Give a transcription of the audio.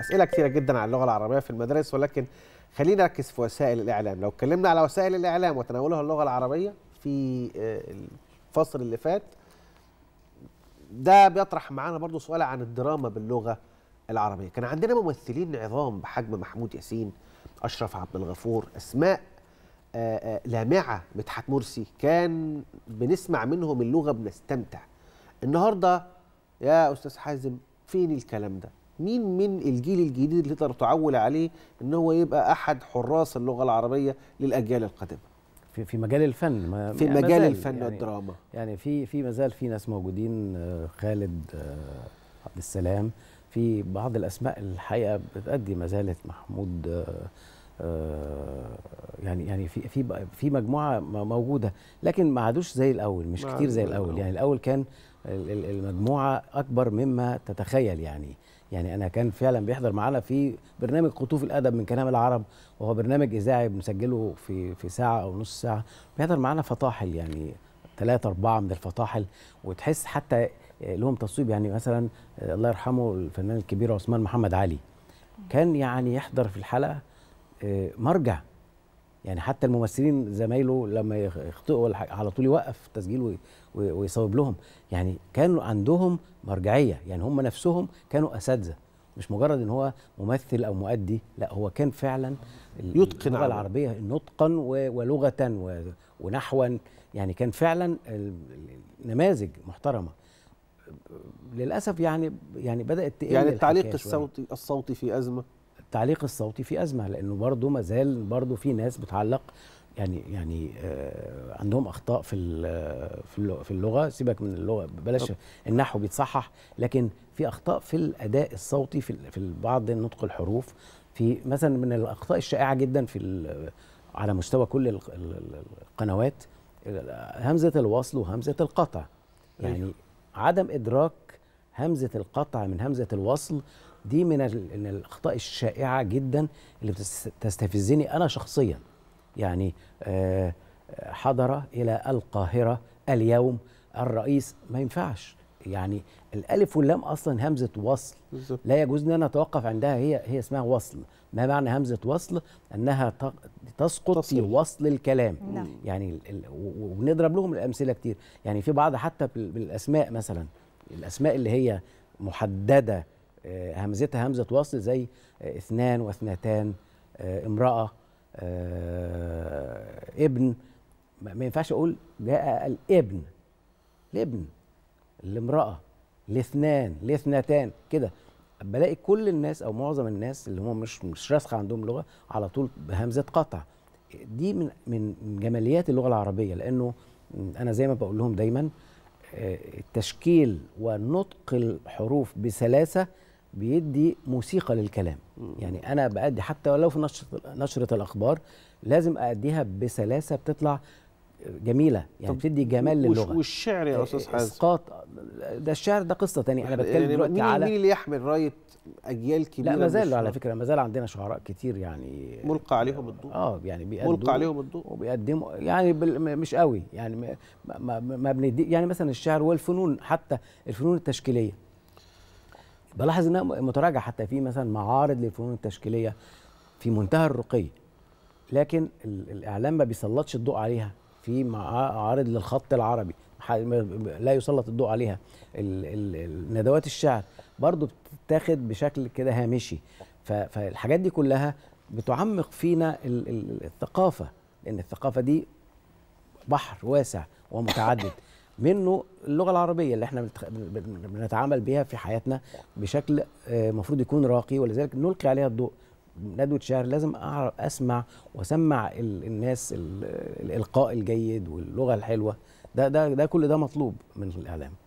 اسئله كثيره جدا عن اللغه العربيه في المدارس ولكن خلينا نركز في وسائل الاعلام لو اتكلمنا على وسائل الاعلام وتناولها اللغه العربيه في آه، الفصل اللي فات ده بيطرح معانا برضو سؤال عن الدراما باللغه العربيه كان عندنا ممثلين عظام بحجم محمود ياسين اشرف عبد الغفور اسماء آه، آه، لامعه مدحت مرسي كان بنسمع منهم اللغه بنستمتع النهارده يا استاذ حازم فين الكلام ده مين من الجيل الجديد اللي تقدر تعول عليه ان هو يبقى احد حراس اللغه العربيه للاجيال القادمه في في مجال الفن ما في يعني مجال الفن يعني والدراما يعني في في مازال في ناس موجودين آه، خالد آه، عبد السلام في بعض الاسماء الحقيقه بتأدي ما زالت محمود آه، يعني يعني في في في مجموعه موجوده لكن ما عادوش زي الاول مش كتير زي الاول يعني الاول كان المجموعه اكبر مما تتخيل يعني يعني انا كان فعلا بيحضر معانا في برنامج قطوف الادب من كلام العرب وهو برنامج اذاعي بنسجله في في ساعه او نص ساعه بيحضر معانا فطاحل يعني ثلاثة أربعة من الفطاحل وتحس حتى لهم تصويب يعني مثلا الله يرحمه الفنان الكبير عثمان محمد علي كان يعني يحضر في الحلقة آه، مرجع يعني حتى الممثلين زمايله لما يخطئوا على طول يوقف التسجيل ويصوب لهم يعني كانوا عندهم مرجعيه يعني هم نفسهم كانوا اساتذه مش مجرد ان هو ممثل او مؤدي لا هو كان فعلا يتقن اللغه العربيه نطقا ولغه ونحوا يعني كان فعلا نماذج محترمه للاسف يعني يعني بدات تقل يعني التعليق الصوتي الصوتي في ازمه التعليق الصوتي في ازمه لانه برضه ما زال برضه في ناس بتعلق يعني يعني آه، عندهم اخطاء في آه، في اللغه سيبك من اللغه بلاش النحو بيتصحح لكن في اخطاء في الاداء الصوتي في في بعض نطق الحروف في مثلا من الاخطاء الشائعه جدا في آه، على مستوى كل القنوات همزه الوصل وهمزه القطع أيوه. يعني عدم ادراك همزه القطع من همزه الوصل دي من الاخطاء الشائعه جدا اللي بتستفزني انا شخصيا يعني آه، حضر الى القاهره اليوم الرئيس ما ينفعش يعني الالف واللام اصلا همزه وصل لا يجوز ان انا اتوقف عندها هي هي اسمها وصل ما معنى همزه وصل انها تسقط في وصل الكلام نعم. يعني ونضرب وبنضرب لهم الامثله كتير يعني في بعض حتى بالاسماء مثلا الاسماء اللي هي محدده آه، همزتها همزه وصل زي آه، اثنان واثنتان آه، امراه ابن ما ينفعش اقول جاء الابن الابن الامراه الاثنان الاثنتان كده بلاقي كل الناس او معظم الناس اللي هم مش مش راسخه عندهم لغه على طول بهمزه قطع دي من من جماليات اللغه العربيه لانه انا زي ما بقول لهم دايما آه، التشكيل ونطق الحروف بسلاسه بيدي موسيقى للكلام يعني انا بادي حتى ولو في نشره نشره الاخبار لازم اديها بسلاسه بتطلع جميله يعني بتدي جمال للغه والشعر يا آه، استاذ آه، حازم اسقاط ده الشعر ده قصه تانية انا بتكلم يعني دلوقتي مين على مين اللي يحمل رايه اجيال كبيره لا ما زالوا على فكره ما زال عندنا شعراء كتير يعني ملقى عليهم الضوء اه يعني بيقدموا ملقى عليهم الضوء وبيقدموا يعني مش قوي يعني ما, ما, ما بندي يعني مثلا الشعر والفنون حتى الفنون التشكيليه بلاحظ انها متراجعه حتى في مثلا معارض للفنون التشكيليه في منتهى الرقي لكن الاعلام ما بيسلطش الضوء عليها في معارض للخط العربي لا يسلط الضوء عليها ندوات الشعر برضو بتتاخد بشكل كده هامشي فالحاجات دي كلها بتعمق فينا الثقافة لأن الثقافة دي بحر واسع ومتعدد منه اللغة العربية اللي احنا بنتعامل بها في حياتنا بشكل آه، مفروض يكون راقي ولذلك نلقي عليها الضوء ندوه شهر لازم اعرف اسمع واسمع الناس الالقاء الجيد واللغه الحلوه ده ده ده كل ده مطلوب من الاعلام